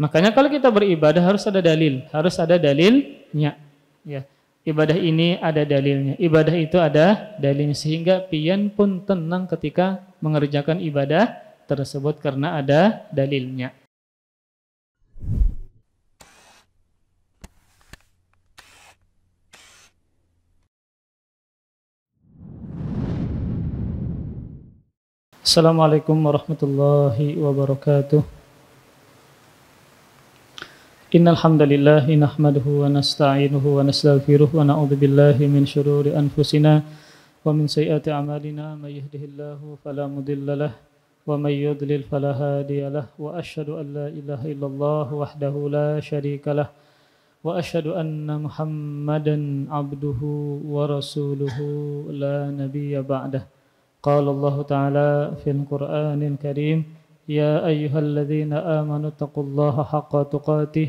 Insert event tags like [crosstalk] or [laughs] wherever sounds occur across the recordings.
Makanya kalau kita beribadah harus ada dalil, harus ada dalilnya. Ya. Ibadah ini ada dalilnya, ibadah itu ada dalilnya sehingga pian pun tenang ketika mengerjakan ibadah tersebut karena ada dalilnya. Assalamualaikum warahmatullahi wabarakatuh. إن الحمد لله نحمده ونستعينه ونستغفره ونعوذ بالله من شرور أنفسنا ومن سيئات أعمالنا من يهده الله فلا مضل له ومن يضلل فلا هادي له وأشهد أن لا إله إلا الله وحده لا شريك له وأشهد أن محمدا عبده ورسوله لا نبي بعده قال الله تعالى في القرآن الكريم يا أيها الذين آمنوا اتقوا الله حق تقاته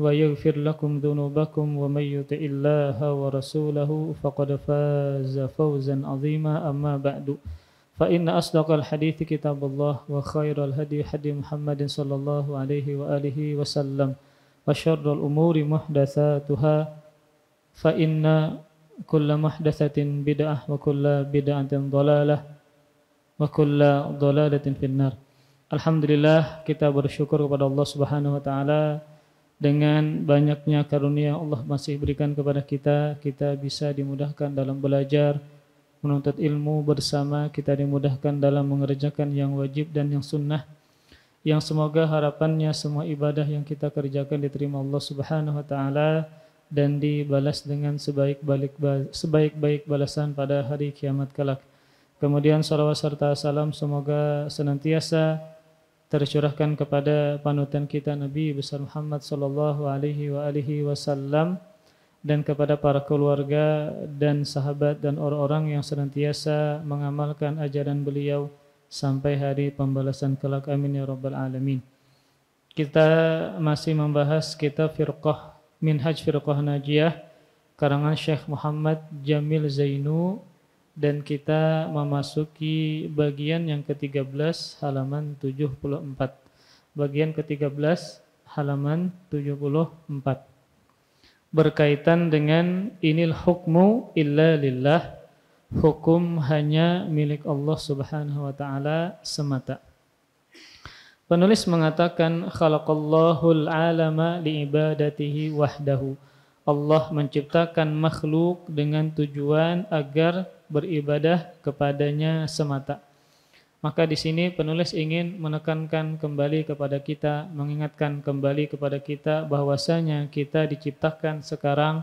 ويغفر لكم ذنوبكم ومن يطع الله ورسوله فقد فاز فوزا عظيما أما بعد فإن أصدق الحديث كتاب الله وخير الهدي هدي محمد صلى الله عليه وآله وسلم وشر الأمور محدثاتها فإن كل محدثة بدعة وكل بدعة ضلالة وكل ضلالة في النار لله كتاب الشكر kepada Allah Subhanahu wa taala dengan banyaknya karunia Allah masih berikan kepada kita, kita bisa dimudahkan dalam belajar, menuntut ilmu bersama, kita dimudahkan dalam mengerjakan yang wajib dan yang sunnah, yang semoga harapannya semua ibadah yang kita kerjakan diterima Allah Subhanahu wa taala dan dibalas dengan sebaik-baik sebaik-baik balasan pada hari kiamat kelak. Kemudian salawat serta salam semoga senantiasa tercurahkan kepada panutan kita Nabi besar Muhammad sallallahu alaihi wa alihi wasallam dan kepada para keluarga dan sahabat dan orang-orang yang senantiasa mengamalkan ajaran beliau sampai hari pembalasan kelak amin ya rabbal alamin. Kita masih membahas kitab Firqah Minhaj Firqah Najiyah karangan Syekh Muhammad Jamil Zainu dan kita memasuki bagian yang ke-13 halaman 74. Bagian ke-13 halaman 74. Berkaitan dengan inil hukmu illa lillah. Hukum hanya milik Allah Subhanahu wa taala semata. Penulis mengatakan khalaqallahul alama liibadatihi wahdahu. Allah menciptakan makhluk dengan tujuan agar beribadah kepadanya semata. Maka di sini penulis ingin menekankan kembali kepada kita, mengingatkan kembali kepada kita bahwasanya kita diciptakan sekarang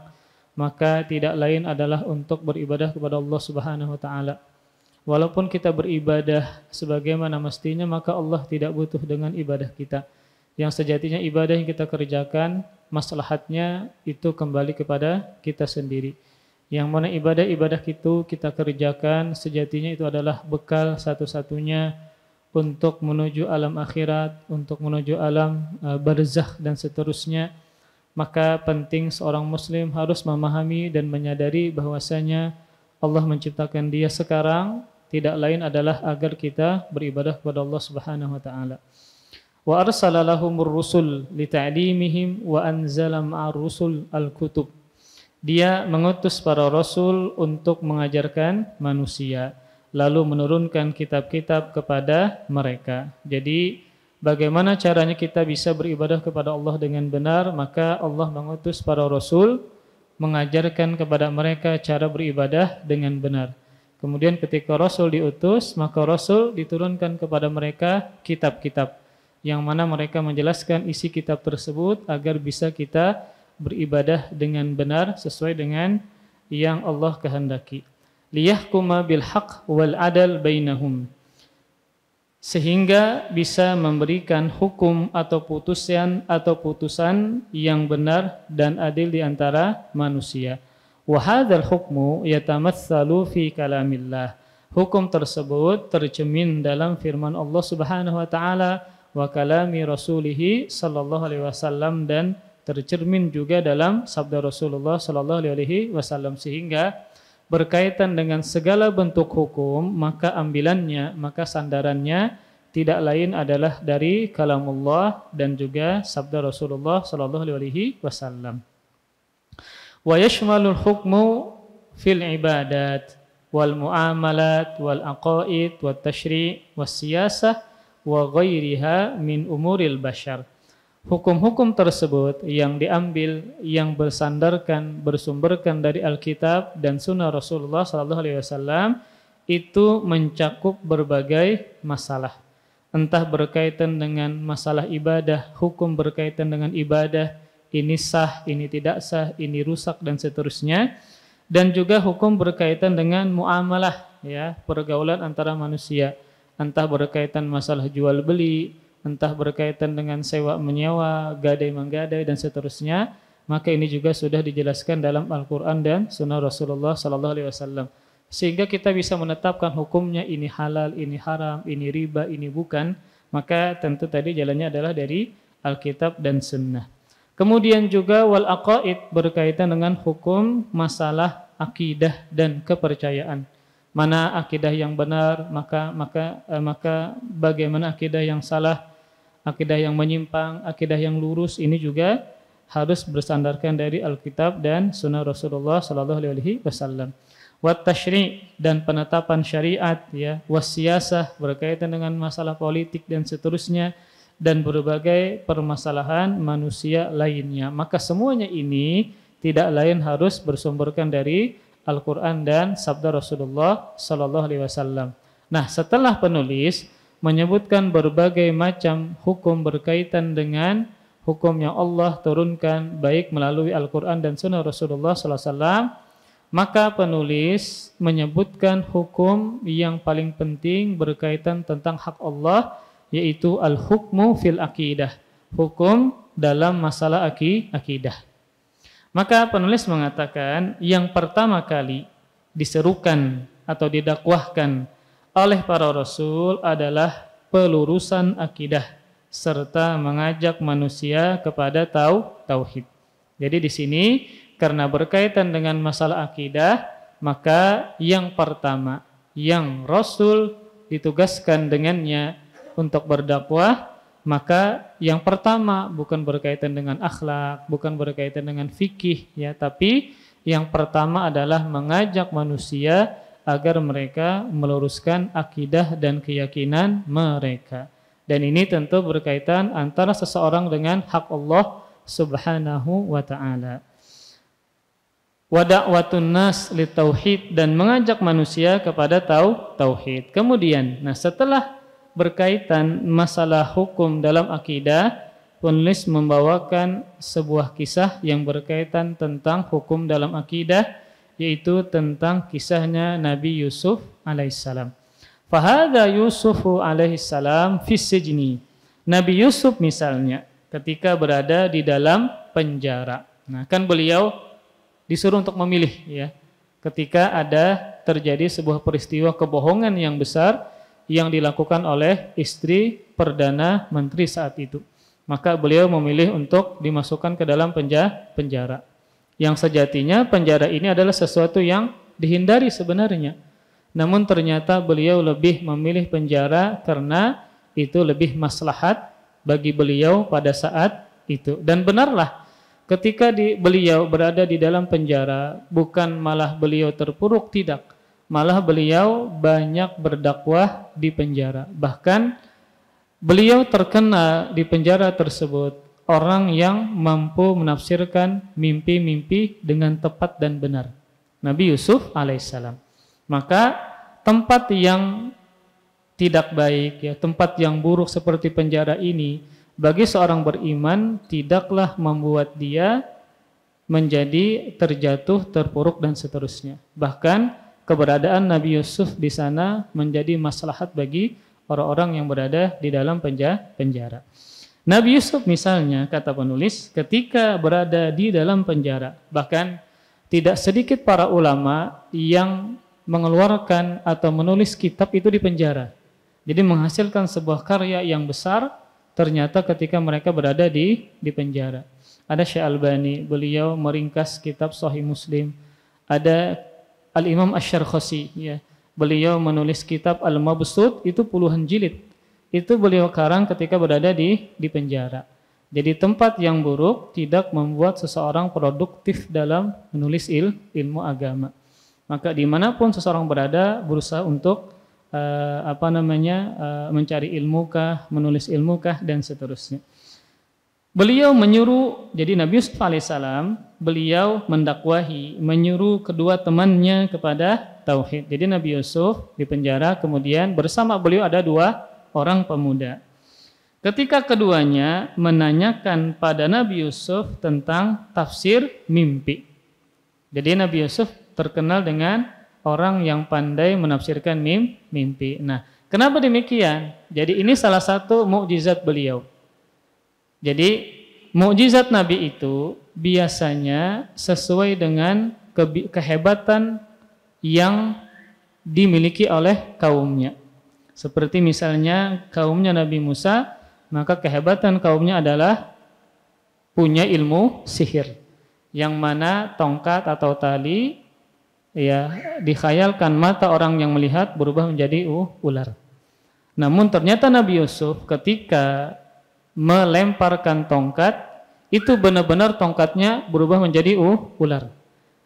maka tidak lain adalah untuk beribadah kepada Allah Subhanahu wa taala. Walaupun kita beribadah sebagaimana mestinya maka Allah tidak butuh dengan ibadah kita. Yang sejatinya ibadah yang kita kerjakan maslahatnya itu kembali kepada kita sendiri yang mana ibadah-ibadah itu kita kerjakan sejatinya itu adalah bekal satu-satunya untuk menuju alam akhirat, untuk menuju alam eh, barzakh dan seterusnya. Maka penting seorang muslim harus memahami dan menyadari bahwasanya Allah menciptakan dia sekarang tidak lain adalah agar kita beribadah kepada Allah Subhanahu wa taala. Wa arsala lahumur rusul ta'limihim wa anzala ma'ar rusul al-kutub. Dia mengutus para rasul untuk mengajarkan manusia, lalu menurunkan kitab-kitab kepada mereka. Jadi, bagaimana caranya kita bisa beribadah kepada Allah dengan benar? Maka Allah mengutus para rasul mengajarkan kepada mereka cara beribadah dengan benar. Kemudian ketika rasul diutus, maka rasul diturunkan kepada mereka kitab-kitab yang mana mereka menjelaskan isi kitab tersebut agar bisa kita beribadah dengan benar sesuai dengan yang Allah kehendaki. Liyahkuma bil haq wal adal bainahum. Sehingga bisa memberikan hukum atau putusan atau putusan yang benar dan adil di antara manusia. Wa hadzal hukmu yatamatsalu fi kalamillah. Hukum tersebut tercemin dalam firman Allah Subhanahu wa taala wa kalami rasulihi sallallahu alaihi wasallam dan tercermin juga dalam sabda Rasulullah Shallallahu Alaihi Wasallam sehingga berkaitan dengan segala bentuk hukum maka ambilannya maka sandarannya tidak lain adalah dari kalamullah dan juga sabda Rasulullah Shallallahu Alaihi Wasallam. Wa yashmalul hukmu fil ibadat wal muamalat wal aqaid wat tashri' was siyasah wa ghairiha min umuril bashar hukum-hukum tersebut yang diambil yang bersandarkan bersumberkan dari Alkitab dan Sunnah Rasulullah Sallallahu Alaihi Wasallam itu mencakup berbagai masalah entah berkaitan dengan masalah ibadah hukum berkaitan dengan ibadah ini sah ini tidak sah ini rusak dan seterusnya dan juga hukum berkaitan dengan muamalah ya pergaulan antara manusia entah berkaitan masalah jual beli entah berkaitan dengan sewa menyewa, gadai menggadai dan seterusnya, maka ini juga sudah dijelaskan dalam Al-Qur'an dan Sunnah Rasulullah sallallahu alaihi wasallam. Sehingga kita bisa menetapkan hukumnya ini halal, ini haram, ini riba, ini bukan, maka tentu tadi jalannya adalah dari Alkitab dan Sunnah. Kemudian juga wal aqaid berkaitan dengan hukum masalah akidah dan kepercayaan mana akidah yang benar maka maka eh, maka bagaimana akidah yang salah akidah yang menyimpang, akidah yang lurus ini juga harus bersandarkan dari Alkitab dan Sunnah Rasulullah Sallallahu Alaihi Wasallam. Wat tashri dan penetapan syariat, ya, wasiasah berkaitan dengan masalah politik dan seterusnya dan berbagai permasalahan manusia lainnya. Maka semuanya ini tidak lain harus bersumberkan dari Al-Quran dan Sabda Rasulullah Sallallahu Alaihi Wasallam. Nah, setelah penulis menyebutkan berbagai macam hukum berkaitan dengan hukum yang Allah turunkan baik melalui Al-Quran dan Sunnah Rasulullah SAW, maka penulis menyebutkan hukum yang paling penting berkaitan tentang hak Allah yaitu al-hukmu fil akidah, hukum dalam masalah aki, akidah. Maka penulis mengatakan yang pertama kali diserukan atau didakwahkan oleh para rasul adalah pelurusan akidah serta mengajak manusia kepada tau tauhid. Jadi di sini karena berkaitan dengan masalah akidah, maka yang pertama yang rasul ditugaskan dengannya untuk berdakwah, maka yang pertama bukan berkaitan dengan akhlak, bukan berkaitan dengan fikih ya, tapi yang pertama adalah mengajak manusia agar mereka meluruskan akidah dan keyakinan mereka. Dan ini tentu berkaitan antara seseorang dengan hak Allah Subhanahu wa taala. Wada'watun nas litauhid dan mengajak manusia kepada tau tauhid. Kemudian, nah setelah berkaitan masalah hukum dalam akidah, penulis membawakan sebuah kisah yang berkaitan tentang hukum dalam akidah yaitu tentang kisahnya Nabi Yusuf alaihissalam. Fahada Yusufu alaihissalam fisijni. Nabi Yusuf misalnya ketika berada di dalam penjara. Nah, kan beliau disuruh untuk memilih ya. Ketika ada terjadi sebuah peristiwa kebohongan yang besar yang dilakukan oleh istri perdana menteri saat itu. Maka beliau memilih untuk dimasukkan ke dalam penjara. Yang sejatinya penjara ini adalah sesuatu yang dihindari sebenarnya. Namun ternyata beliau lebih memilih penjara karena itu lebih maslahat bagi beliau pada saat itu. Dan benarlah ketika di, beliau berada di dalam penjara bukan malah beliau terpuruk tidak. Malah beliau banyak berdakwah di penjara. Bahkan beliau terkena di penjara tersebut orang yang mampu menafsirkan mimpi-mimpi dengan tepat dan benar. Nabi Yusuf alaihissalam. Maka tempat yang tidak baik ya, tempat yang buruk seperti penjara ini bagi seorang beriman tidaklah membuat dia menjadi terjatuh, terpuruk dan seterusnya. Bahkan keberadaan Nabi Yusuf di sana menjadi maslahat bagi orang-orang yang berada di dalam penjara. Nabi Yusuf misalnya kata penulis ketika berada di dalam penjara bahkan tidak sedikit para ulama yang mengeluarkan atau menulis kitab itu di penjara. Jadi menghasilkan sebuah karya yang besar ternyata ketika mereka berada di di penjara. Ada Syekh Albani, beliau meringkas kitab Sahih Muslim. Ada Al Imam Asy-Syarkhasi ya. Beliau menulis kitab Al-Mabsut itu puluhan jilid itu beliau karang ketika berada di di penjara. Jadi tempat yang buruk tidak membuat seseorang produktif dalam menulis il, ilmu agama. Maka dimanapun seseorang berada berusaha untuk uh, apa namanya uh, mencari ilmu kah, menulis ilmu kah dan seterusnya. Beliau menyuruh, jadi Nabi Yusuf alaihissalam, beliau mendakwahi, menyuruh kedua temannya kepada tauhid. Jadi Nabi Yusuf di penjara, kemudian bersama beliau ada dua orang pemuda. Ketika keduanya menanyakan pada Nabi Yusuf tentang tafsir mimpi. Jadi Nabi Yusuf terkenal dengan orang yang pandai menafsirkan mim, mimpi. Nah, kenapa demikian? Jadi ini salah satu mukjizat beliau. Jadi mukjizat Nabi itu biasanya sesuai dengan kehebatan yang dimiliki oleh kaumnya. Seperti misalnya kaumnya Nabi Musa, maka kehebatan kaumnya adalah punya ilmu sihir. Yang mana tongkat atau tali ya dikhayalkan mata orang yang melihat berubah menjadi uh, ular. Namun ternyata Nabi Yusuf ketika melemparkan tongkat itu benar-benar tongkatnya berubah menjadi uh, ular.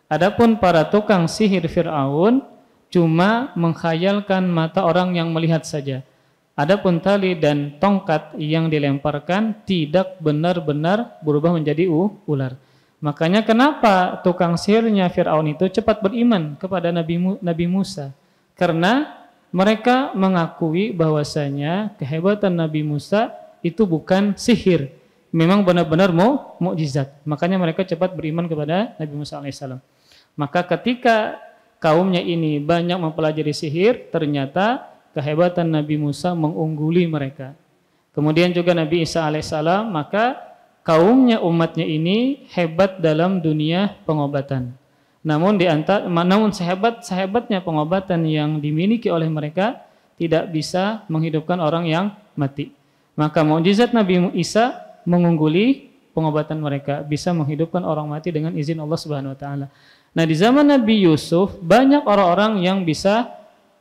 Adapun para tukang sihir Firaun cuma mengkhayalkan mata orang yang melihat saja. Adapun tali dan tongkat yang dilemparkan tidak benar-benar berubah menjadi ular. Makanya kenapa tukang sihirnya Fir'aun itu cepat beriman kepada Nabi, Nabi Musa. Karena mereka mengakui bahwasanya kehebatan Nabi Musa itu bukan sihir. Memang benar-benar mau mukjizat. Makanya mereka cepat beriman kepada Nabi Musa alaihissalam. Maka ketika kaumnya ini banyak mempelajari sihir, ternyata kehebatan Nabi Musa mengungguli mereka. Kemudian juga Nabi Isa alaihissalam, maka kaumnya umatnya ini hebat dalam dunia pengobatan. Namun di antara namun sehebat sehebatnya pengobatan yang dimiliki oleh mereka tidak bisa menghidupkan orang yang mati. Maka mukjizat Nabi Isa mengungguli pengobatan mereka, bisa menghidupkan orang mati dengan izin Allah Subhanahu wa taala. Nah di zaman Nabi Yusuf banyak orang-orang yang bisa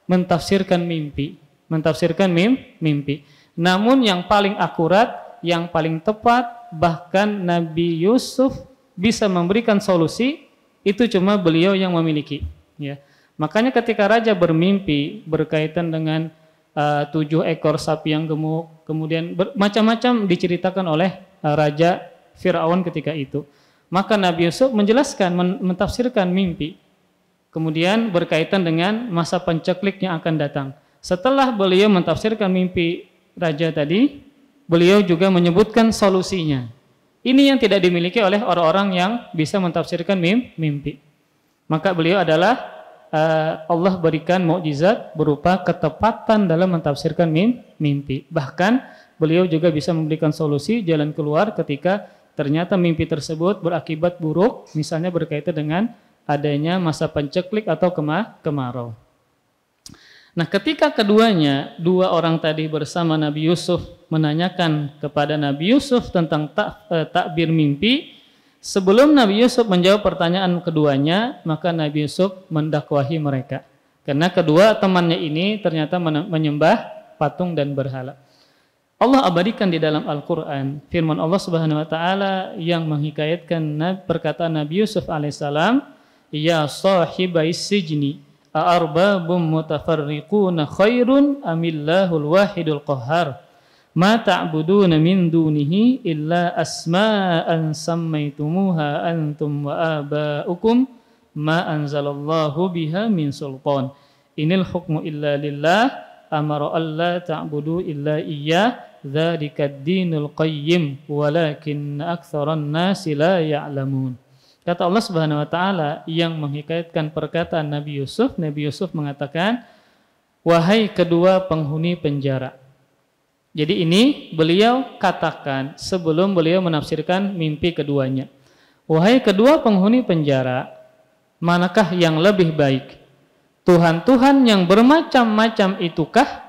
mentafsirkan mimpi, mentafsirkan mim, mimpi. Namun yang paling akurat, yang paling tepat, bahkan Nabi Yusuf bisa memberikan solusi itu cuma beliau yang memiliki. Ya. Makanya ketika raja bermimpi berkaitan dengan uh, tujuh ekor sapi yang gemuk, kemudian macam-macam diceritakan oleh uh, raja Firaun ketika itu. Maka Nabi Yusuf menjelaskan, mentafsirkan mimpi. Kemudian berkaitan dengan masa penceklik yang akan datang. Setelah beliau mentafsirkan mimpi raja tadi, beliau juga menyebutkan solusinya. Ini yang tidak dimiliki oleh orang-orang yang bisa mentafsirkan mimpi. Maka beliau adalah eh, Allah berikan mukjizat berupa ketepatan dalam mentafsirkan mimpi. Bahkan beliau juga bisa memberikan solusi jalan keluar ketika ternyata mimpi tersebut berakibat buruk, misalnya berkaitan dengan adanya masa penceklik atau kema kemarau. Nah, ketika keduanya, dua orang tadi bersama Nabi Yusuf menanyakan kepada Nabi Yusuf tentang tak, eh, takbir mimpi, sebelum Nabi Yusuf menjawab pertanyaan keduanya, maka Nabi Yusuf mendakwahi mereka. Karena kedua temannya ini ternyata menyembah patung dan berhala. Allah abadikan di dalam Al-Quran firman Allah Subhanahu wa taala yang menghikayatkan perkataan Nabi Yusuf alaihissalam ya sahibai sijni aarbabum mutafarriquna khairun amillahul wahidul qahhar ma ta'buduna min dunihi illa asma an sammaitumuha antum wa aba'ukum ma anzalallahu biha min sultan inil hukmu illa lillah amara alla ta'budu illa iyyah dzalika dinul qayyim walakin aktsaran nasi Kata Allah Subhanahu wa taala yang menghikayatkan perkataan Nabi Yusuf, Nabi Yusuf mengatakan, "Wahai kedua penghuni penjara." Jadi ini beliau katakan sebelum beliau menafsirkan mimpi keduanya. Wahai kedua penghuni penjara, manakah yang lebih baik? Tuhan-Tuhan yang bermacam-macam itukah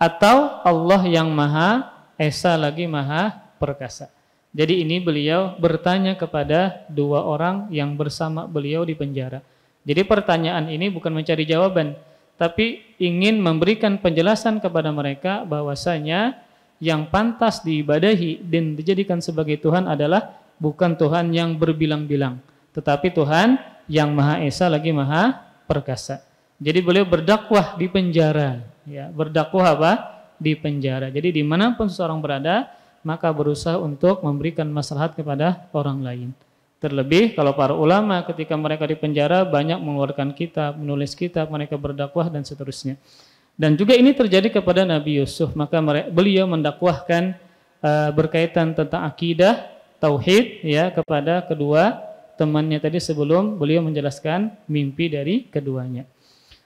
atau Allah yang Maha Esa lagi Maha Perkasa. Jadi ini beliau bertanya kepada dua orang yang bersama beliau di penjara. Jadi pertanyaan ini bukan mencari jawaban, tapi ingin memberikan penjelasan kepada mereka bahwasanya yang pantas diibadahi dan dijadikan sebagai Tuhan adalah bukan Tuhan yang berbilang-bilang, tetapi Tuhan yang Maha Esa lagi Maha Perkasa. Jadi beliau berdakwah di penjara ya berdakwah apa di penjara jadi dimanapun seseorang berada maka berusaha untuk memberikan maslahat kepada orang lain terlebih kalau para ulama ketika mereka di penjara banyak mengeluarkan kitab menulis kitab mereka berdakwah dan seterusnya dan juga ini terjadi kepada Nabi Yusuf maka beliau mendakwahkan uh, berkaitan tentang akidah tauhid ya kepada kedua temannya tadi sebelum beliau menjelaskan mimpi dari keduanya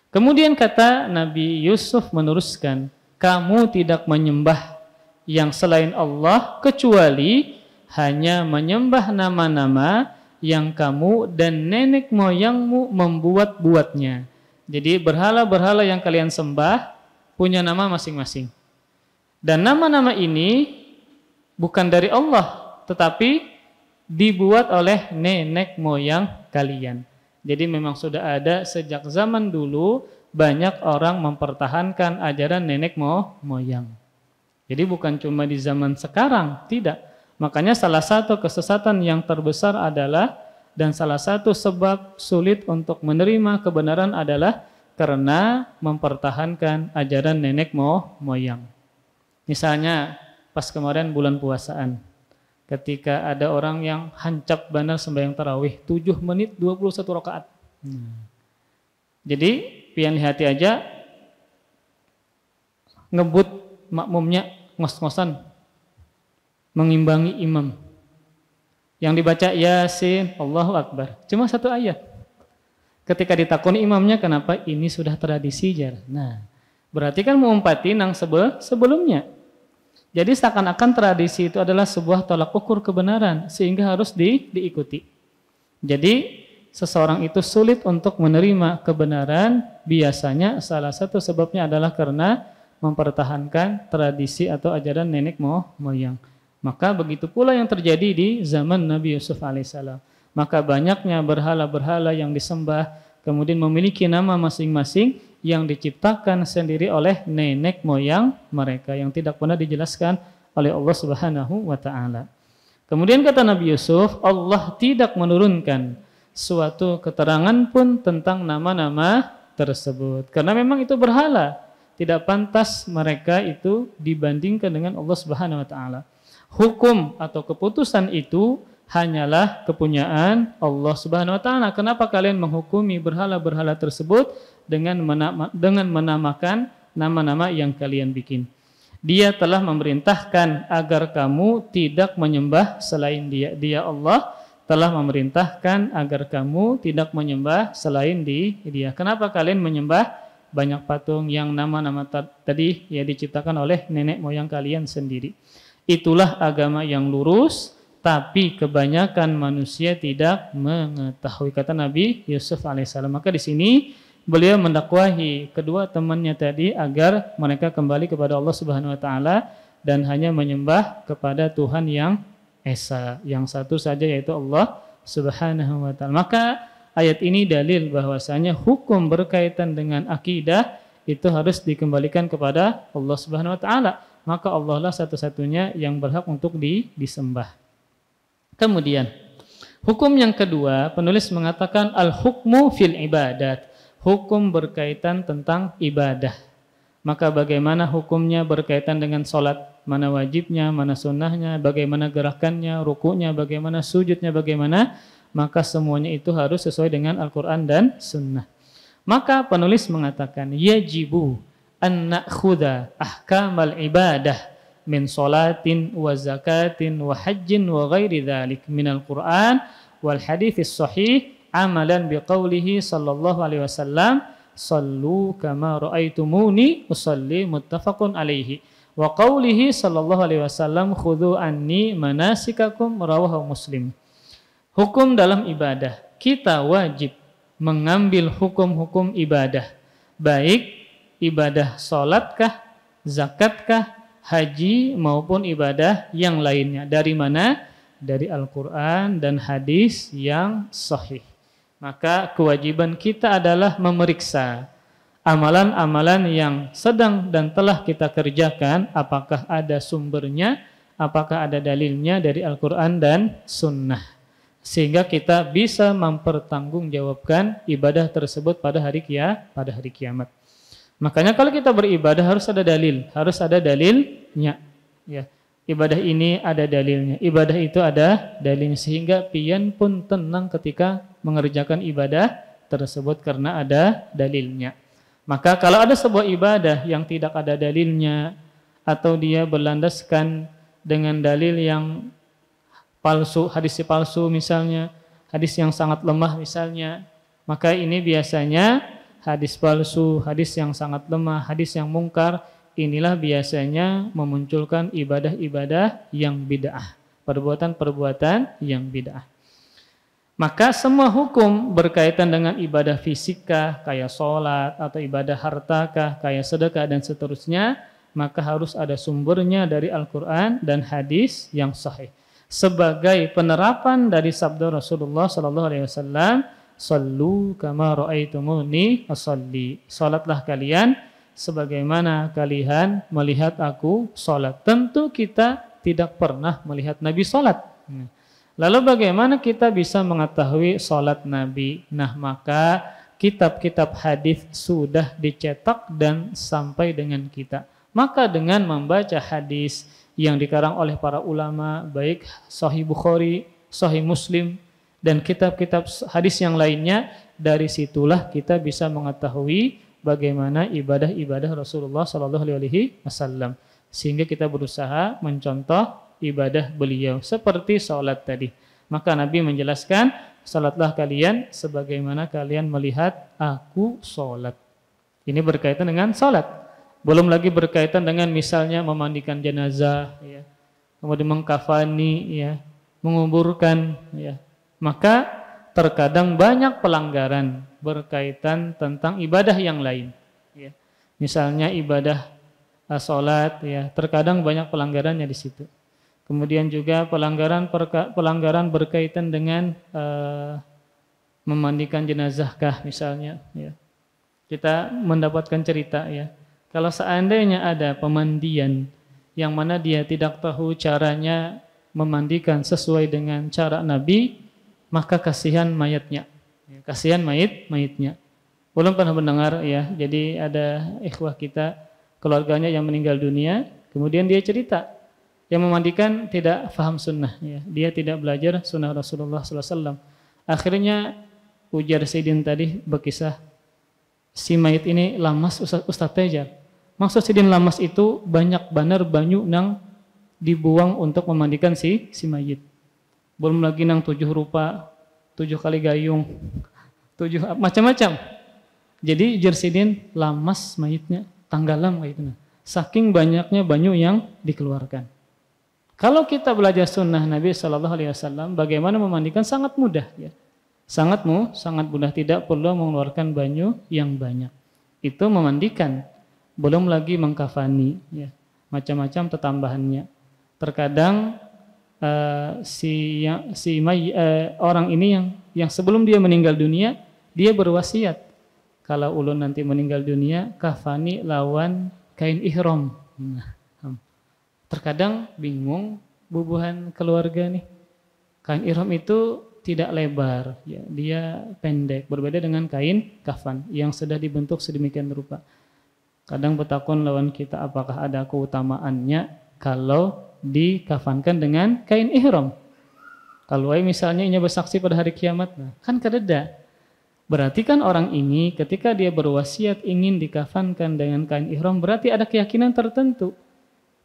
Kemudian kata Nabi Yusuf meneruskan, kamu tidak menyembah yang selain Allah kecuali hanya menyembah nama-nama yang kamu dan nenek moyangmu membuat-buatnya. Jadi berhala-berhala yang kalian sembah punya nama masing-masing. Dan nama-nama ini bukan dari Allah, tetapi dibuat oleh nenek moyang kalian. Jadi memang sudah ada sejak zaman dulu banyak orang mempertahankan ajaran nenek moyang. Jadi bukan cuma di zaman sekarang, tidak. Makanya salah satu kesesatan yang terbesar adalah dan salah satu sebab sulit untuk menerima kebenaran adalah karena mempertahankan ajaran nenek moyang. Misalnya pas kemarin bulan puasaan ketika ada orang yang hancap benar sembahyang tarawih 7 menit 21 rakaat. Hmm. Jadi pian hati aja ngebut makmumnya ngos-ngosan mengimbangi imam. Yang dibaca Yasin, Allahu Akbar. Cuma satu ayat. Ketika ditakoni imamnya kenapa ini sudah tradisi jar. Nah, berarti kan mengumpati nang sebel sebelumnya. Jadi seakan-akan tradisi itu adalah sebuah tolak ukur kebenaran sehingga harus di, diikuti. Jadi seseorang itu sulit untuk menerima kebenaran biasanya salah satu sebabnya adalah karena mempertahankan tradisi atau ajaran nenek moyang. Maka begitu pula yang terjadi di zaman Nabi Yusuf alaihissalam. Maka banyaknya berhala-berhala yang disembah kemudian memiliki nama masing-masing yang diciptakan sendiri oleh nenek moyang mereka yang tidak pernah dijelaskan oleh Allah Subhanahu wa taala. Kemudian kata Nabi Yusuf, Allah tidak menurunkan suatu keterangan pun tentang nama-nama tersebut karena memang itu berhala. Tidak pantas mereka itu dibandingkan dengan Allah Subhanahu wa taala. Hukum atau keputusan itu hanyalah kepunyaan Allah Subhanahu wa taala. Kenapa kalian menghukumi berhala-berhala tersebut dengan menama, dengan menamakan nama-nama yang kalian bikin? Dia telah memerintahkan agar kamu tidak menyembah selain Dia. Dia Allah telah memerintahkan agar kamu tidak menyembah selain di Dia. Kenapa kalian menyembah banyak patung yang nama-nama tadi ya diciptakan oleh nenek moyang kalian sendiri? Itulah agama yang lurus tapi kebanyakan manusia tidak mengetahui kata Nabi Yusuf alaihissalam. Maka di sini beliau mendakwahi kedua temannya tadi agar mereka kembali kepada Allah Subhanahu wa taala dan hanya menyembah kepada Tuhan yang esa, yang satu saja yaitu Allah Subhanahu wa taala. Maka ayat ini dalil bahwasanya hukum berkaitan dengan akidah itu harus dikembalikan kepada Allah Subhanahu wa taala. Maka Allah lah satu-satunya yang berhak untuk di, disembah. Kemudian hukum yang kedua penulis mengatakan al-hukmu fil ibadat. Hukum berkaitan tentang ibadah. Maka bagaimana hukumnya berkaitan dengan solat? Mana wajibnya, mana sunnahnya, bagaimana gerakannya, rukunya, bagaimana sujudnya, bagaimana? Maka semuanya itu harus sesuai dengan Al-Quran dan sunnah. Maka penulis mengatakan, Yajibu an-na'khudha ahkamal ibadah min salatin wa zakatin wa hajjin wa ghairi dhalik minal Qur'an wal hadithis sahih amalan biqawlihi sallallahu alaihi wasallam sallu kama raaitumuni usalli muttafaqun alaihi wa qawlihi sallallahu alaihi wasallam khudu anni manasikakum rawahu muslim hukum dalam ibadah kita wajib mengambil hukum-hukum ibadah baik ibadah salatkah zakatkah haji maupun ibadah yang lainnya. Dari mana? Dari Al-Quran dan hadis yang sahih. Maka kewajiban kita adalah memeriksa amalan-amalan yang sedang dan telah kita kerjakan, apakah ada sumbernya, apakah ada dalilnya dari Al-Quran dan Sunnah. Sehingga kita bisa mempertanggungjawabkan ibadah tersebut pada hari pada hari kiamat. Makanya kalau kita beribadah harus ada dalil, harus ada dalilnya. Ya. Ibadah ini ada dalilnya, ibadah itu ada dalilnya sehingga pian pun tenang ketika mengerjakan ibadah tersebut karena ada dalilnya. Maka kalau ada sebuah ibadah yang tidak ada dalilnya atau dia berlandaskan dengan dalil yang palsu, hadis palsu misalnya, hadis yang sangat lemah misalnya, maka ini biasanya hadis palsu, hadis yang sangat lemah, hadis yang mungkar, inilah biasanya memunculkan ibadah-ibadah yang bid'ah, perbuatan-perbuatan yang bid'ah. Maka semua hukum berkaitan dengan ibadah fisika, kayak sholat, atau ibadah hartakah, kayak sedekah, dan seterusnya, maka harus ada sumbernya dari Al-Quran dan hadis yang sahih. Sebagai penerapan dari sabda Rasulullah Sallallahu Alaihi Wasallam, Sallu kama ra'aitumuni asalli. Salatlah kalian sebagaimana kalian melihat aku salat. Tentu kita tidak pernah melihat Nabi salat. Hmm. Lalu bagaimana kita bisa mengetahui salat Nabi? Nah, maka kitab-kitab hadis sudah dicetak dan sampai dengan kita. Maka dengan membaca hadis yang dikarang oleh para ulama baik Sahih Bukhari, Sahih Muslim, dan kitab-kitab hadis yang lainnya dari situlah kita bisa mengetahui bagaimana ibadah-ibadah Rasulullah Shallallahu Alaihi Wasallam sehingga kita berusaha mencontoh ibadah beliau seperti sholat tadi maka Nabi menjelaskan sholatlah kalian sebagaimana kalian melihat aku sholat ini berkaitan dengan sholat belum lagi berkaitan dengan misalnya memandikan jenazah ya kemudian mengkafani ya menguburkan ya maka terkadang banyak pelanggaran berkaitan tentang ibadah yang lain. Ya. Misalnya ibadah eh, sholat, ya terkadang banyak pelanggarannya di situ. Kemudian juga pelanggaran pelanggaran berkaitan dengan uh, memandikan jenazahkah misalnya. Ya. Kita mendapatkan cerita ya. Kalau seandainya ada pemandian yang mana dia tidak tahu caranya memandikan sesuai dengan cara Nabi, maka kasihan mayatnya. Ya, kasihan mayit mayatnya Belum pernah mendengar ya. Jadi ada ikhwah kita keluarganya yang meninggal dunia, kemudian dia cerita yang memandikan tidak faham sunnah ya. Dia tidak belajar sunnah Rasulullah SAW. Akhirnya ujar Sidin tadi berkisah si mayit ini lamas Ustaz, Ustaz Tejar. Maksud Sidin lamas itu banyak banar banyu nang dibuang untuk memandikan si si mayit belum lagi nang tujuh rupa, tujuh kali gayung, tujuh macam-macam. Jadi jersidin lamas mayitnya tanggalam kayak Saking banyaknya banyu yang dikeluarkan. Kalau kita belajar sunnah Nabi Shallallahu Alaihi Wasallam, bagaimana memandikan sangat mudah ya, sangat mu, sangat mudah tidak perlu mengeluarkan banyu yang banyak. Itu memandikan, belum lagi mengkafani ya, macam-macam tetambahannya. Terkadang uh, si yang, si may, uh, orang ini yang yang sebelum dia meninggal dunia dia berwasiat kalau ulun nanti meninggal dunia kafani lawan kain ihrom Nah, terkadang bingung bubuhan keluarga nih. Kain ihrom itu tidak lebar, ya, dia pendek, berbeda dengan kain kafan yang sudah dibentuk sedemikian rupa. Kadang bertakon lawan kita apakah ada keutamaannya kalau dikafankan dengan kain ihram. Kalau misalnya ini bersaksi pada hari kiamat, nah, kan kededa. Berarti kan orang ini ketika dia berwasiat ingin dikafankan dengan kain ihram, berarti ada keyakinan tertentu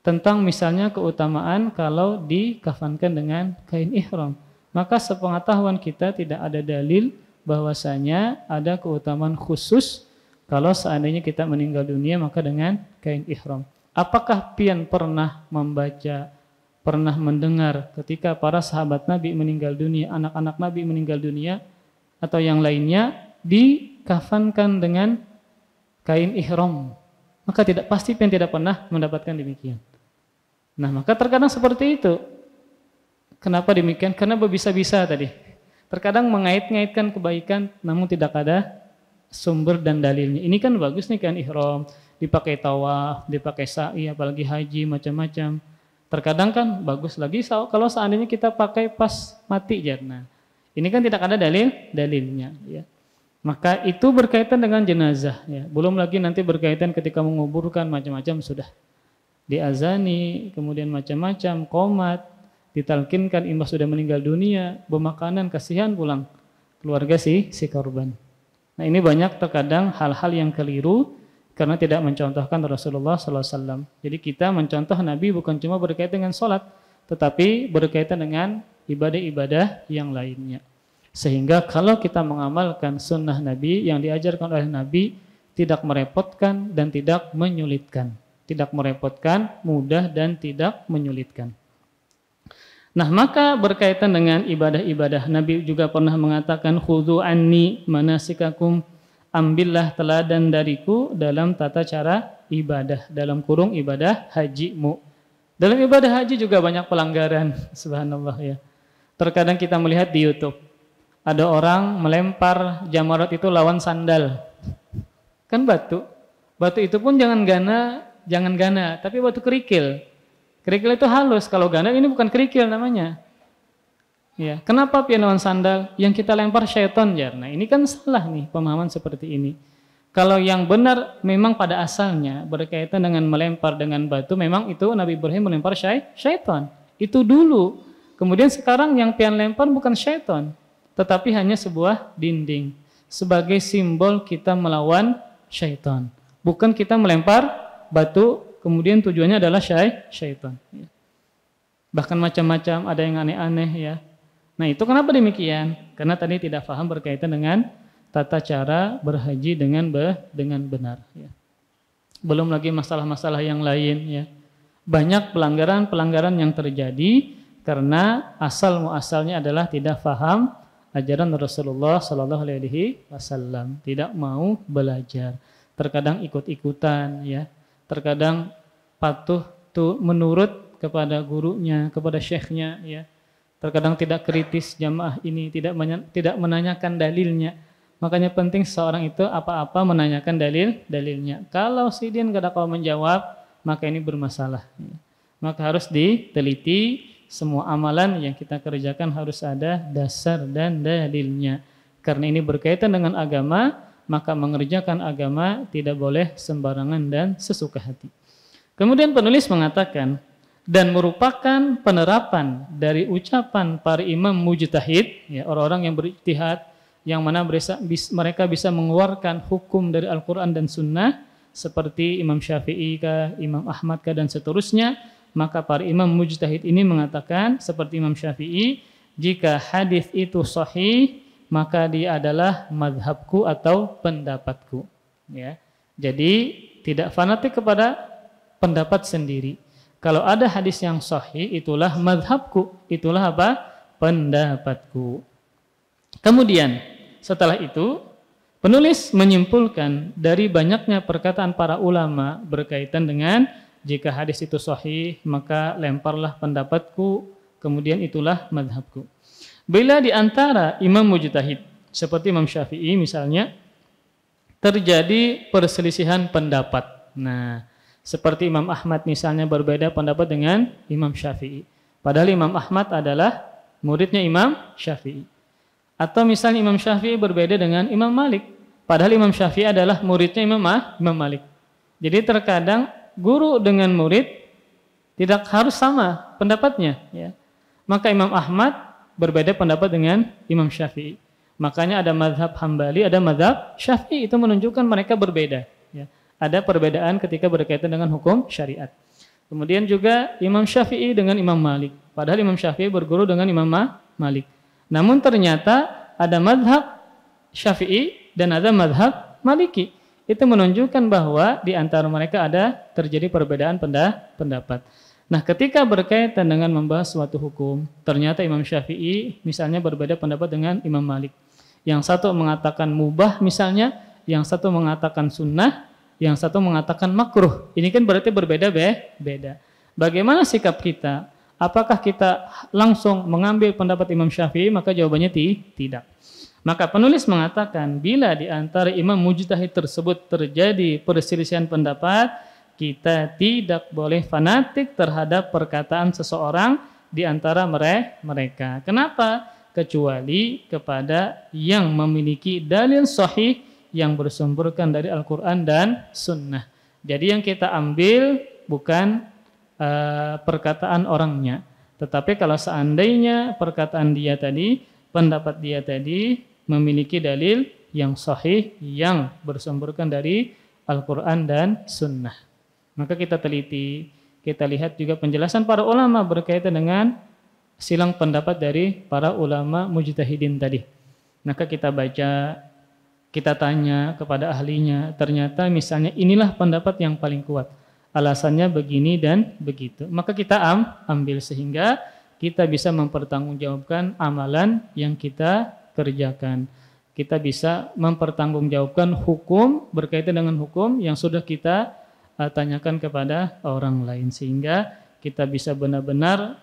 tentang misalnya keutamaan kalau dikafankan dengan kain ihram. Maka sepengetahuan kita tidak ada dalil bahwasanya ada keutamaan khusus kalau seandainya kita meninggal dunia maka dengan kain ihram. Apakah pian pernah membaca, pernah mendengar ketika para sahabat Nabi meninggal dunia, anak-anak Nabi meninggal dunia, atau yang lainnya dikafankan dengan kain ihram? Maka tidak pasti pian tidak pernah mendapatkan demikian. Nah, maka terkadang seperti itu. Kenapa demikian? Karena bisa-bisa tadi. Terkadang mengait-ngaitkan kebaikan namun tidak ada sumber dan dalilnya. Ini kan bagus nih kan ihram dipakai tawaf, dipakai sa'i, apalagi haji, macam-macam. Terkadang kan bagus lagi kalau seandainya kita pakai pas mati jadna. Ini kan tidak ada dalil dalilnya ya. Maka itu berkaitan dengan jenazah ya. Belum lagi nanti berkaitan ketika menguburkan macam-macam sudah diazani, kemudian macam-macam komat, ditalkinkan imbas sudah meninggal dunia, bermakanan kasihan pulang keluarga sih si korban. Nah, ini banyak terkadang hal-hal yang keliru karena tidak mencontohkan Rasulullah SAW. Jadi kita mencontoh Nabi bukan cuma berkaitan dengan sholat, tetapi berkaitan dengan ibadah-ibadah yang lainnya. Sehingga kalau kita mengamalkan sunnah Nabi yang diajarkan oleh Nabi, tidak merepotkan dan tidak menyulitkan. Tidak merepotkan, mudah dan tidak menyulitkan. Nah maka berkaitan dengan ibadah-ibadah Nabi juga pernah mengatakan khudu anni manasikakum ambillah teladan dariku dalam tata cara ibadah dalam kurung ibadah hajimu. Dalam ibadah haji juga banyak pelanggaran, [laughs] subhanallah ya. Terkadang kita melihat di YouTube ada orang melempar jamarat itu lawan sandal. Kan batu. Batu itu pun jangan gana, jangan gana, tapi batu kerikil. Kerikil itu halus, kalau gana ini bukan kerikil namanya. Ya, kenapa pianawan sandal? Yang kita lempar syaitan ya. Nah, ini kan salah nih pemahaman seperti ini. Kalau yang benar memang pada asalnya berkaitan dengan melempar dengan batu, memang itu Nabi Ibrahim melempar syai syaitan. Itu dulu. Kemudian sekarang yang pian lempar bukan syaitan, tetapi hanya sebuah dinding sebagai simbol kita melawan syaitan. Bukan kita melempar batu, kemudian tujuannya adalah syai syaitan. Ya. Bahkan macam-macam, ada yang aneh-aneh ya Nah itu kenapa demikian? Karena tadi tidak faham berkaitan dengan tata cara berhaji dengan be, dengan benar. Ya. Belum lagi masalah-masalah yang lain. Ya. Banyak pelanggaran-pelanggaran yang terjadi karena asal muasalnya adalah tidak faham ajaran Rasulullah Shallallahu Alaihi Wasallam, tidak mau belajar, terkadang ikut-ikutan, ya, terkadang patuh tuh menurut kepada gurunya, kepada syekhnya, ya, terkadang tidak kritis jamaah ini, tidak tidak menanyakan dalilnya. Makanya penting seorang itu apa-apa menanyakan dalil-dalilnya. Kalau sidin kada kau menjawab, maka ini bermasalah. Maka harus diteliti semua amalan yang kita kerjakan harus ada dasar dan dalilnya. Karena ini berkaitan dengan agama, maka mengerjakan agama tidak boleh sembarangan dan sesuka hati. Kemudian penulis mengatakan, dan merupakan penerapan dari ucapan para imam mujtahid, ya, orang-orang yang berijtihad, yang mana mereka bisa mengeluarkan hukum dari Al-Quran dan Sunnah, seperti Imam Syafi'i, Imam Ahmad, dan seterusnya, maka para imam mujtahid ini mengatakan, seperti Imam Syafi'i, jika hadis itu sahih, maka dia adalah madhabku atau pendapatku. Ya. Jadi, tidak fanatik kepada pendapat sendiri kalau ada hadis yang sahih itulah madhabku, itulah apa? pendapatku. Kemudian setelah itu penulis menyimpulkan dari banyaknya perkataan para ulama berkaitan dengan jika hadis itu sahih maka lemparlah pendapatku kemudian itulah madhabku. Bila di antara imam mujtahid seperti Imam Syafi'i misalnya terjadi perselisihan pendapat. Nah, seperti Imam Ahmad misalnya berbeda pendapat dengan Imam Syafi'i. Padahal Imam Ahmad adalah muridnya Imam Syafi'i. Atau misalnya Imam Syafi'i berbeda dengan Imam Malik. Padahal Imam Syafi'i adalah muridnya Imam, ah, Imam Malik. Jadi terkadang guru dengan murid tidak harus sama pendapatnya. Ya. Maka Imam Ahmad berbeda pendapat dengan Imam Syafi'i. Makanya ada madhab Hambali, ada madhab Syafi'i. Itu menunjukkan mereka berbeda. Ada perbedaan ketika berkaitan dengan hukum syariat. Kemudian juga Imam Syafi'i dengan Imam Malik. Padahal Imam Syafi'i berguru dengan Imam Malik. Namun ternyata ada madhab Syafi'i dan ada madhab Maliki. Itu menunjukkan bahwa di antara mereka ada terjadi perbedaan pendapat. Nah, ketika berkaitan dengan membahas suatu hukum, ternyata Imam Syafi'i misalnya berbeda pendapat dengan Imam Malik. Yang satu mengatakan mubah misalnya, yang satu mengatakan sunnah, yang satu mengatakan makruh. Ini kan berarti berbeda be beda. Bagaimana sikap kita? Apakah kita langsung mengambil pendapat Imam Syafi'i? Maka jawabannya ti tidak. Maka penulis mengatakan bila di antara imam mujtahid tersebut terjadi perselisihan pendapat, kita tidak boleh fanatik terhadap perkataan seseorang di antara mereka. Kenapa? Kecuali kepada yang memiliki dalil sahih yang bersumberkan dari Al-Quran dan Sunnah. Jadi yang kita ambil bukan uh, perkataan orangnya, tetapi kalau seandainya perkataan dia tadi, pendapat dia tadi memiliki dalil yang sahih yang bersumberkan dari Al-Quran dan Sunnah. Maka kita teliti, kita lihat juga penjelasan para ulama berkaitan dengan silang pendapat dari para ulama mujtahidin tadi. Maka kita baca kita tanya kepada ahlinya, ternyata misalnya inilah pendapat yang paling kuat. Alasannya begini dan begitu. Maka kita am, ambil sehingga kita bisa mempertanggungjawabkan amalan yang kita kerjakan. Kita bisa mempertanggungjawabkan hukum berkaitan dengan hukum yang sudah kita uh, tanyakan kepada orang lain sehingga kita bisa benar-benar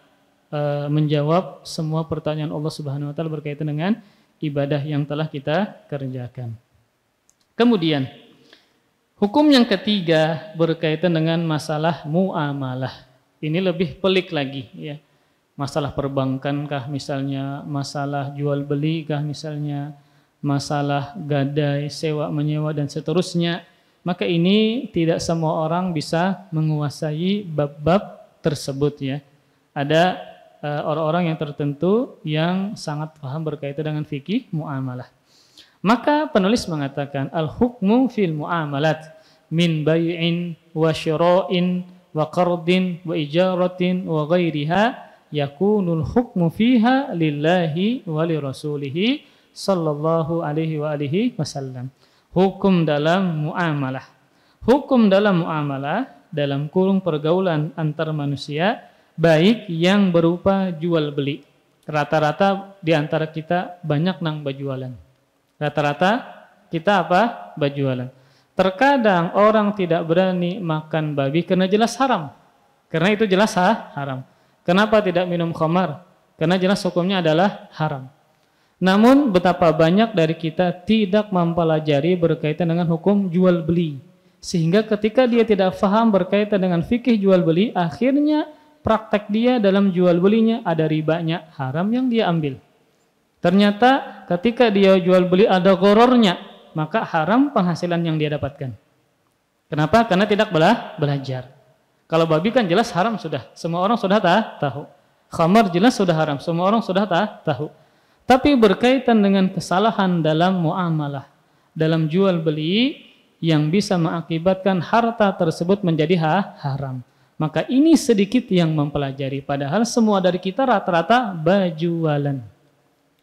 uh, menjawab semua pertanyaan Allah Subhanahu wa taala berkaitan dengan ibadah yang telah kita kerjakan. Kemudian, hukum yang ketiga berkaitan dengan masalah muamalah. Ini lebih pelik lagi ya. Masalah perbankan kah misalnya, masalah jual beli kah misalnya, masalah gadai, sewa menyewa dan seterusnya. Maka ini tidak semua orang bisa menguasai bab-bab tersebut ya. Ada Eh, orang-orang yang tertentu yang sangat paham berkaitan dengan fikih muamalah. Maka penulis mengatakan al-hukmu fil muamalat min bay'in wa syira'in wa qardin wa ijaratin wa ghairiha yakunul hukmu fiha lillahi wa li rasulihi sallallahu alaihi wa alihi wasallam. Hukum dalam muamalah. Hukum dalam muamalah dalam kurung pergaulan antar manusia baik yang berupa jual beli. Rata-rata di antara kita banyak nang bajualan. Rata-rata kita apa? Bajualan. Terkadang orang tidak berani makan babi karena jelas haram. Karena itu jelas ha? haram. Kenapa tidak minum khamar? Karena jelas hukumnya adalah haram. Namun betapa banyak dari kita tidak mempelajari berkaitan dengan hukum jual beli. Sehingga ketika dia tidak faham berkaitan dengan fikih jual beli, akhirnya praktek dia dalam jual belinya ada ribanya haram yang dia ambil. Ternyata ketika dia jual beli ada gorornya, maka haram penghasilan yang dia dapatkan. Kenapa? Karena tidak bela belajar. Kalau babi kan jelas haram sudah, semua orang sudah tahu. Khamar jelas sudah haram, semua orang sudah tahu. Tapi berkaitan dengan kesalahan dalam muamalah, dalam jual beli yang bisa mengakibatkan harta tersebut menjadi ha haram. Maka ini sedikit yang mempelajari. Padahal semua dari kita rata-rata bajualan.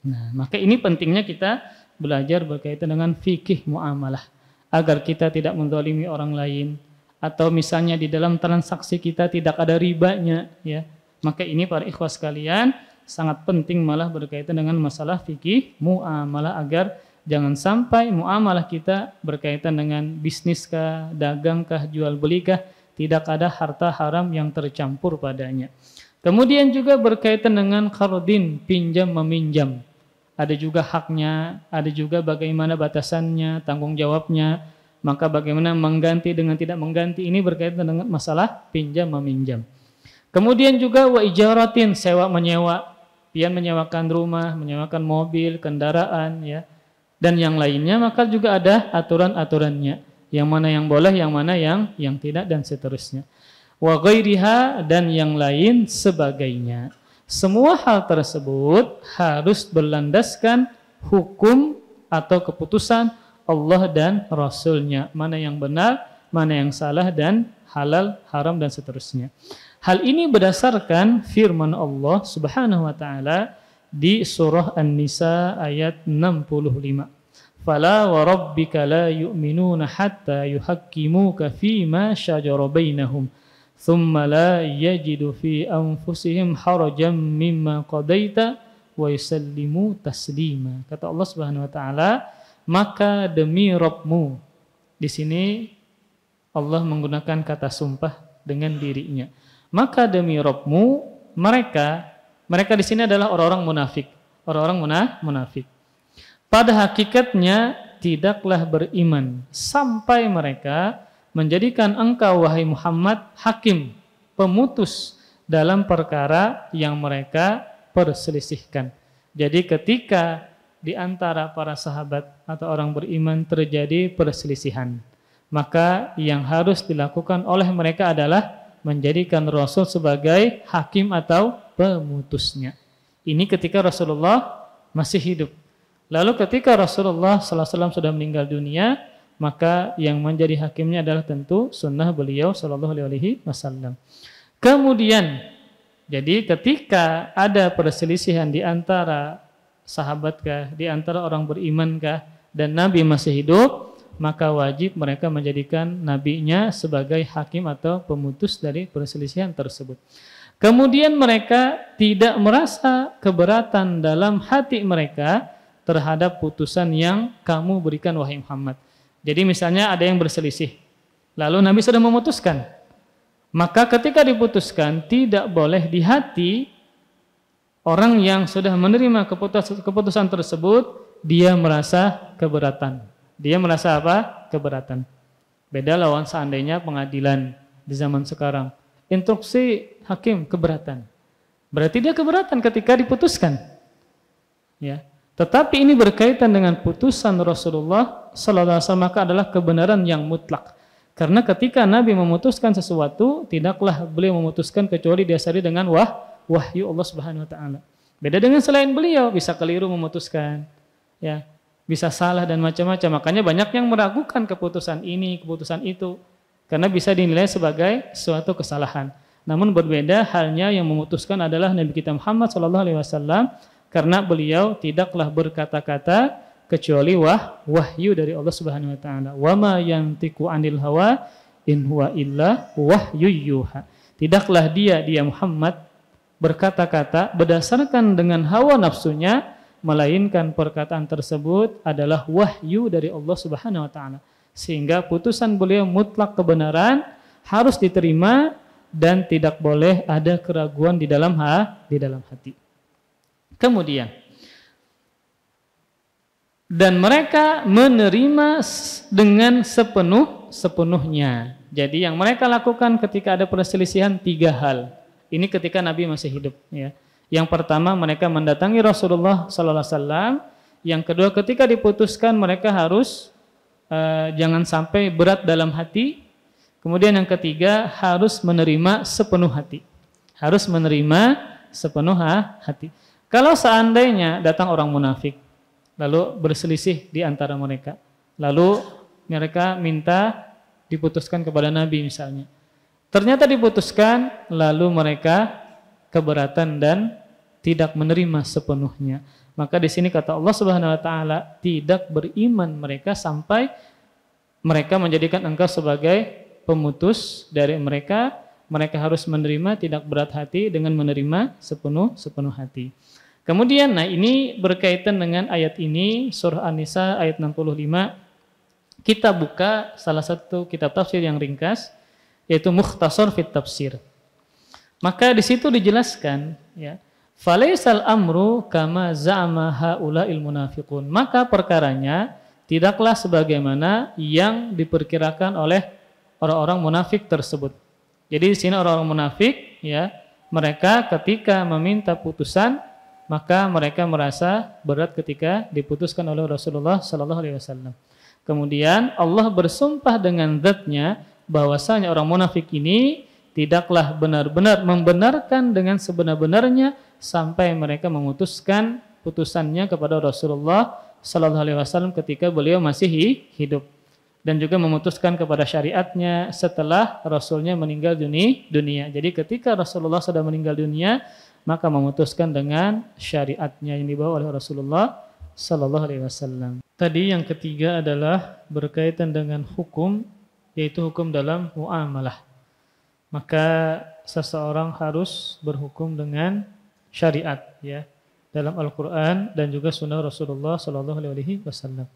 Nah, maka ini pentingnya kita belajar berkaitan dengan fikih muamalah. Agar kita tidak mendolimi orang lain. Atau misalnya di dalam transaksi kita tidak ada ribanya. ya Maka ini para ikhwas kalian sangat penting malah berkaitan dengan masalah fikih muamalah agar Jangan sampai muamalah kita berkaitan dengan bisnis kah, dagang kah, jual belikah. Tidak ada harta haram yang tercampur padanya. Kemudian juga berkaitan dengan kardin, pinjam meminjam. Ada juga haknya, ada juga bagaimana batasannya, tanggung jawabnya. Maka bagaimana mengganti dengan tidak mengganti ini berkaitan dengan masalah pinjam meminjam. Kemudian juga wa ijaratin sewa menyewa, pian menyewakan rumah, menyewakan mobil, kendaraan ya dan yang lainnya maka juga ada aturan-aturannya. Yang mana yang boleh, yang mana yang yang tidak dan seterusnya. Wa ghairiha dan yang lain sebagainya. Semua hal tersebut harus berlandaskan hukum atau keputusan Allah dan Rasulnya. Mana yang benar, mana yang salah dan halal, haram dan seterusnya. Hal ini berdasarkan firman Allah Subhanahu wa taala di surah An-Nisa ayat 65 fala wa rabbika la yu'minuna hatta yuhaqqimuka fima shajara bainahum thumma la yajidu fi anfusihim harajan mimma qadaita wa yusallimu taslima kata Allah Subhanahu wa taala maka demi Rabbmu di sini Allah menggunakan kata sumpah dengan dirinya maka demi Rabbmu mereka mereka di sini adalah orang-orang munafik orang-orang munafik pada hakikatnya tidaklah beriman sampai mereka menjadikan engkau wahai Muhammad hakim pemutus dalam perkara yang mereka perselisihkan. Jadi ketika di antara para sahabat atau orang beriman terjadi perselisihan, maka yang harus dilakukan oleh mereka adalah menjadikan Rasul sebagai hakim atau pemutusnya. Ini ketika Rasulullah masih hidup. Lalu ketika Rasulullah SAW sudah meninggal dunia, maka yang menjadi hakimnya adalah tentu sunnah beliau Sallallahu Alaihi Wasallam. Kemudian, jadi ketika ada perselisihan di antara sahabatkah, di antara orang berimankah, dan Nabi masih hidup, maka wajib mereka menjadikan nabinya sebagai hakim atau pemutus dari perselisihan tersebut. Kemudian mereka tidak merasa keberatan dalam hati mereka terhadap putusan yang kamu berikan wahai Muhammad. Jadi misalnya ada yang berselisih. Lalu Nabi sudah memutuskan. Maka ketika diputuskan tidak boleh di hati orang yang sudah menerima keputusan, tersebut dia merasa keberatan. Dia merasa apa? Keberatan. Beda lawan seandainya pengadilan di zaman sekarang. Instruksi hakim keberatan. Berarti dia keberatan ketika diputuskan. Ya. Tetapi ini berkaitan dengan putusan Rasulullah sallallahu alaihi wasallam maka adalah kebenaran yang mutlak. Karena ketika Nabi memutuskan sesuatu, tidaklah beliau memutuskan kecuali diasari dengan wah wahyu Allah Subhanahu wa taala. Beda dengan selain beliau bisa keliru memutuskan. Ya, bisa salah dan macam-macam. Makanya banyak yang meragukan keputusan ini, keputusan itu karena bisa dinilai sebagai suatu kesalahan. Namun berbeda halnya yang memutuskan adalah Nabi kita Muhammad sallallahu alaihi wasallam karena beliau tidaklah berkata-kata kecuali wah wahyu dari Allah Subhanahu wa taala. Wa ma yantiqu anil hawa in huwa illa wahyu yuha. Tidaklah dia dia Muhammad berkata-kata berdasarkan dengan hawa nafsunya melainkan perkataan tersebut adalah wahyu dari Allah Subhanahu wa taala. Sehingga putusan beliau mutlak kebenaran harus diterima dan tidak boleh ada keraguan di dalam ha di dalam hati. Kemudian dan mereka menerima dengan sepenuh sepenuhnya. Jadi yang mereka lakukan ketika ada perselisihan tiga hal. Ini ketika Nabi masih hidup ya. Yang pertama mereka mendatangi Rasulullah sallallahu alaihi wasallam, yang kedua ketika diputuskan mereka harus uh, jangan sampai berat dalam hati. Kemudian yang ketiga harus menerima sepenuh hati. Harus menerima sepenuh hati. Kalau seandainya datang orang munafik, lalu berselisih di antara mereka, lalu mereka minta diputuskan kepada Nabi misalnya. Ternyata diputuskan, lalu mereka keberatan dan tidak menerima sepenuhnya. Maka di sini kata Allah Subhanahu wa taala, tidak beriman mereka sampai mereka menjadikan engkau sebagai pemutus dari mereka, mereka harus menerima tidak berat hati dengan menerima sepenuh sepenuh hati. Kemudian, nah ini berkaitan dengan ayat ini, surah An-Nisa ayat 65. Kita buka salah satu kitab tafsir yang ringkas, yaitu Mukhtasar fit Tafsir. Maka di situ dijelaskan, ya, Falaisal amru kama za'ama ha'ula munafiqun. Maka perkaranya tidaklah sebagaimana yang diperkirakan oleh orang-orang munafik tersebut. Jadi di sini orang-orang munafik ya, mereka ketika meminta putusan maka mereka merasa berat ketika diputuskan oleh Rasulullah Sallallahu Alaihi Wasallam. Kemudian Allah bersumpah dengan zatnya bahwasanya orang munafik ini tidaklah benar-benar membenarkan dengan sebenar-benarnya sampai mereka memutuskan putusannya kepada Rasulullah Sallallahu Alaihi Wasallam ketika beliau masih hidup dan juga memutuskan kepada syariatnya setelah Rasulnya meninggal dunia. Jadi ketika Rasulullah sudah meninggal dunia, maka memutuskan dengan syariatnya yang dibawa oleh Rasulullah Sallallahu Alaihi Wasallam. Tadi yang ketiga adalah berkaitan dengan hukum, yaitu hukum dalam muamalah. Maka seseorang harus berhukum dengan syariat, ya, dalam Al-Quran dan juga Sunnah Rasulullah Sallallahu Alaihi Wasallam.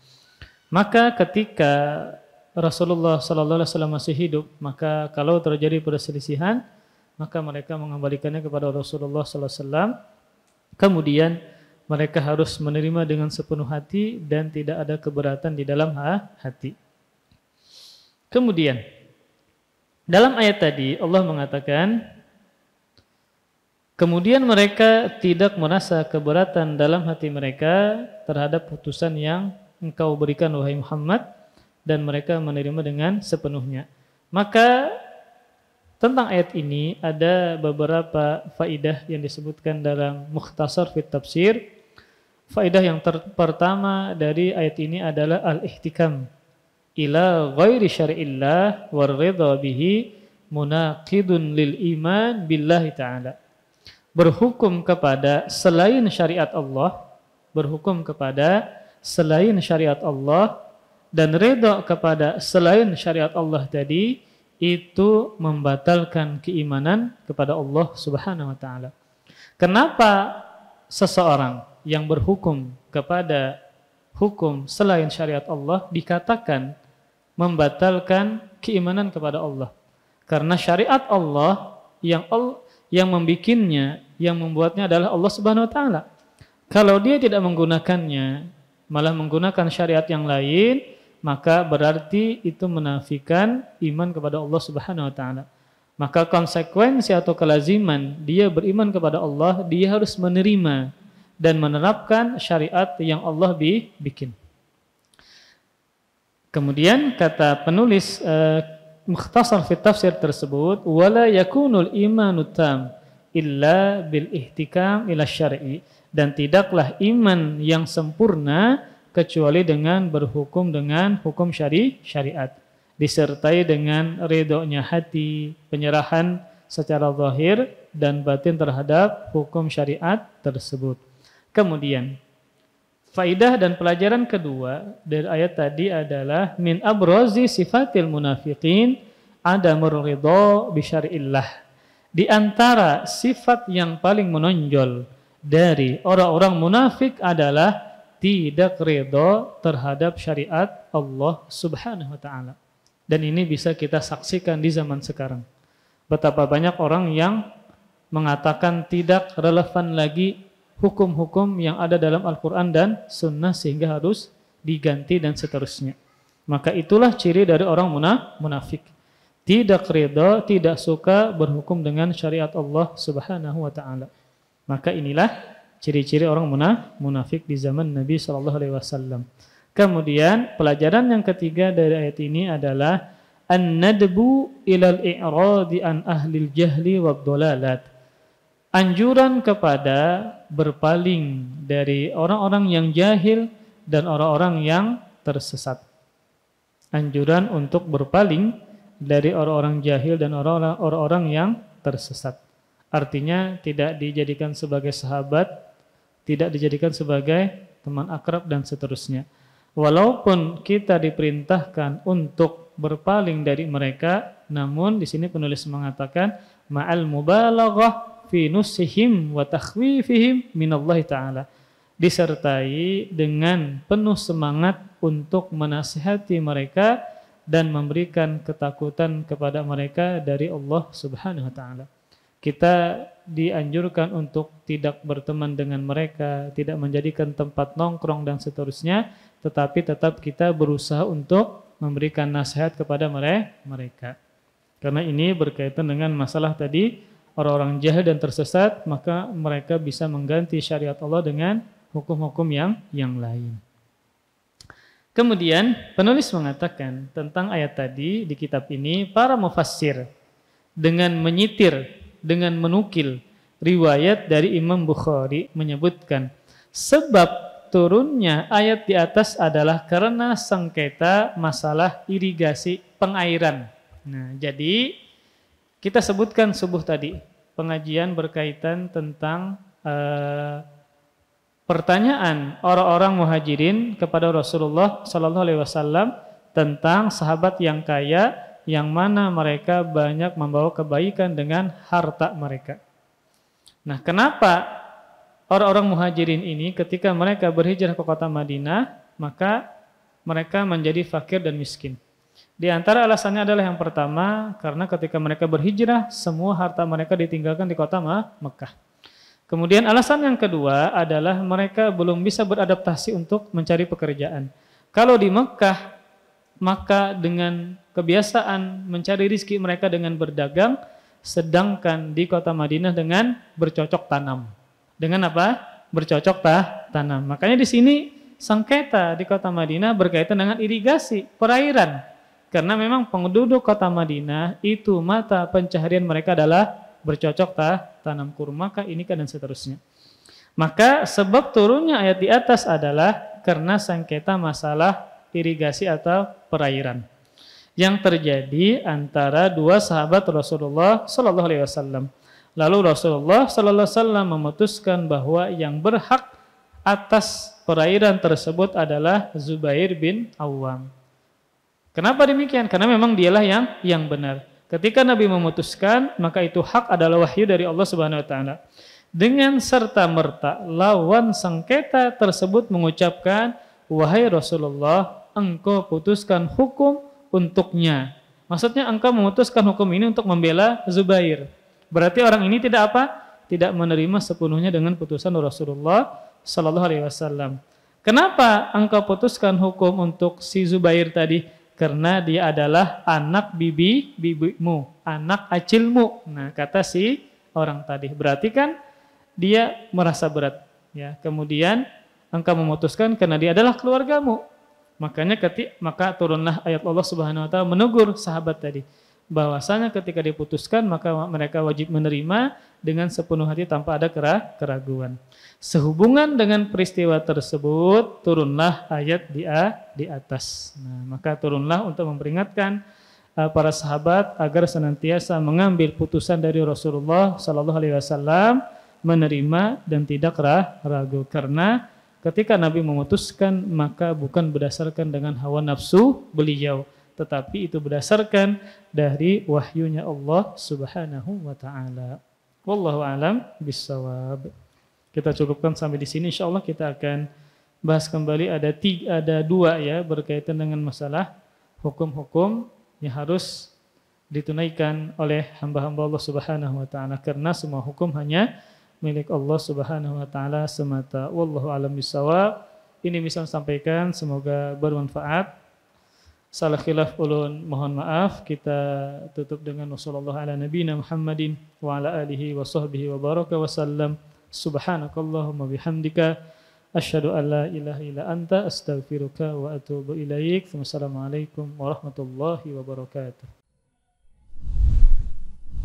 Maka ketika Rasulullah Sallallahu Alaihi Wasallam masih hidup, maka kalau terjadi perselisihan maka mereka mengembalikannya kepada Rasulullah sallallahu alaihi wasallam. Kemudian mereka harus menerima dengan sepenuh hati dan tidak ada keberatan di dalam hati. Kemudian dalam ayat tadi Allah mengatakan kemudian mereka tidak merasa keberatan dalam hati mereka terhadap putusan yang engkau berikan wahai Muhammad dan mereka menerima dengan sepenuhnya. Maka tentang ayat ini ada beberapa faidah yang disebutkan dalam Mukhtasar Fit Tafsir. Faidah yang pertama dari ayat ini adalah al-ihtikam ila ghairi syar'illah war ridha bihi munaqidun lil iman billahi ta'ala. Berhukum kepada selain syariat Allah, berhukum kepada selain syariat Allah dan redha kepada selain syariat Allah tadi itu membatalkan keimanan kepada Allah Subhanahu wa taala. Kenapa seseorang yang berhukum kepada hukum selain syariat Allah dikatakan membatalkan keimanan kepada Allah? Karena syariat Allah yang Allah, yang membikinnya, yang membuatnya adalah Allah Subhanahu wa taala. Kalau dia tidak menggunakannya, malah menggunakan syariat yang lain, maka berarti itu menafikan iman kepada Allah Subhanahu wa taala. Maka konsekuensi atau kelaziman dia beriman kepada Allah, dia harus menerima dan menerapkan syariat yang Allah bi bikin. Kemudian kata penulis uh, Mukhtasar fi tafsir tersebut, wala yakunul imanu tam illa bil ihtikam ila syar'i dan tidaklah iman yang sempurna kecuali dengan berhukum dengan hukum syari syariat disertai dengan ridhonya hati penyerahan secara zahir dan batin terhadap hukum syariat tersebut kemudian faidah dan pelajaran kedua dari ayat tadi adalah min abrozi sifatil munafiqin ada ridho bisyari'illah di antara sifat yang paling menonjol dari orang-orang munafik adalah tidak ridho terhadap syariat Allah Subhanahu wa taala. Dan ini bisa kita saksikan di zaman sekarang. Betapa banyak orang yang mengatakan tidak relevan lagi hukum-hukum yang ada dalam Al-Qur'an dan sunnah sehingga harus diganti dan seterusnya. Maka itulah ciri dari orang munafik. Tidak ridho, tidak suka berhukum dengan syariat Allah Subhanahu wa taala. Maka inilah ciri-ciri orang munafik di zaman Nabi Shallallahu Alaihi Wasallam. Kemudian pelajaran yang ketiga dari ayat ini adalah an-nadbu ilal i'radi an ahlil jahli wa dolalat. Anjuran kepada berpaling dari orang-orang yang jahil dan orang-orang yang tersesat. Anjuran untuk berpaling dari orang-orang jahil dan orang-orang yang tersesat. Artinya tidak dijadikan sebagai sahabat tidak dijadikan sebagai teman akrab dan seterusnya. Walaupun kita diperintahkan untuk berpaling dari mereka, namun di sini penulis mengatakan ma'al mubalaghah fi nusihim wa takhwifihim minallahi ta'ala disertai dengan penuh semangat untuk menasihati mereka dan memberikan ketakutan kepada mereka dari Allah Subhanahu wa taala. Kita dianjurkan untuk tidak berteman dengan mereka, tidak menjadikan tempat nongkrong dan seterusnya, tetapi tetap kita berusaha untuk memberikan nasihat kepada mereka. Karena ini berkaitan dengan masalah tadi orang-orang jahil dan tersesat, maka mereka bisa mengganti syariat Allah dengan hukum-hukum yang yang lain. Kemudian penulis mengatakan tentang ayat tadi di kitab ini para mufassir dengan menyitir dengan menukil riwayat dari Imam Bukhari menyebutkan sebab turunnya ayat di atas adalah karena sengketa masalah irigasi pengairan. Nah, jadi kita sebutkan subuh tadi pengajian berkaitan tentang uh, pertanyaan orang-orang muhajirin kepada Rasulullah Shallallahu Alaihi Wasallam tentang sahabat yang kaya yang mana mereka banyak membawa kebaikan dengan harta mereka. Nah, kenapa orang-orang muhajirin ini ketika mereka berhijrah ke kota Madinah, maka mereka menjadi fakir dan miskin. Di antara alasannya adalah yang pertama, karena ketika mereka berhijrah, semua harta mereka ditinggalkan di kota Ma Mekah. Kemudian alasan yang kedua adalah mereka belum bisa beradaptasi untuk mencari pekerjaan. Kalau di Mekah, maka dengan kebiasaan mencari rizki mereka dengan berdagang, sedangkan di kota Madinah dengan bercocok tanam. Dengan apa? Bercocok tah, tanam. Makanya di sini sengketa di kota Madinah berkaitan dengan irigasi, perairan. Karena memang penduduk kota Madinah itu mata pencaharian mereka adalah bercocok tah, tanam kurma kah, ini kan dan seterusnya. Maka sebab turunnya ayat di atas adalah karena sengketa masalah irigasi atau perairan yang terjadi antara dua sahabat Rasulullah Shallallahu Alaihi Wasallam. Lalu Rasulullah Shallallahu Alaihi Wasallam memutuskan bahwa yang berhak atas perairan tersebut adalah Zubair bin Awam. Kenapa demikian? Karena memang dialah yang yang benar. Ketika Nabi memutuskan, maka itu hak adalah wahyu dari Allah Subhanahu wa taala. Dengan serta merta lawan sengketa tersebut mengucapkan, "Wahai Rasulullah, engkau putuskan hukum untuknya. Maksudnya engkau memutuskan hukum ini untuk membela Zubair. Berarti orang ini tidak apa? Tidak menerima sepenuhnya dengan putusan Rasulullah Sallallahu Alaihi Wasallam. Kenapa engkau putuskan hukum untuk si Zubair tadi? Karena dia adalah anak bibi bibimu, anak acilmu. Nah kata si orang tadi. Berarti kan dia merasa berat. Ya, kemudian engkau memutuskan karena dia adalah keluargamu. Makanya ketika maka turunlah ayat Allah Subhanahu wa taala menegur sahabat tadi bahwasanya ketika diputuskan maka mereka wajib menerima dengan sepenuh hati tanpa ada keraguan. Sehubungan dengan peristiwa tersebut turunlah ayat di A di atas. Nah, maka turunlah untuk memperingatkan uh, para sahabat agar senantiasa mengambil putusan dari Rasulullah sallallahu alaihi wasallam menerima dan tidak ragu karena Ketika Nabi memutuskan, maka bukan berdasarkan dengan hawa nafsu beliau, tetapi itu berdasarkan dari wahyunya Allah Subhanahu wa taala. Wallahu alam bisawab. Kita cukupkan sampai di sini insya Allah kita akan bahas kembali ada tiga, ada dua ya berkaitan dengan masalah hukum-hukum yang harus ditunaikan oleh hamba-hamba Allah Subhanahu wa taala karena semua hukum hanya milik Allah Subhanahu wa taala semata. Wallahu alam bisawab. Ini bisa sampaikan semoga bermanfaat. Salah khilaf ulun mohon maaf kita tutup dengan wasallallahu ala nabiyina Muhammadin wa ala alihi wa sahbihi wa baraka wa sallam. Subhanakallahumma bihamdika asyhadu an la ilaha illa anta astaghfiruka wa atubu ilaik. Wassalamualaikum warahmatullahi wabarakatuh.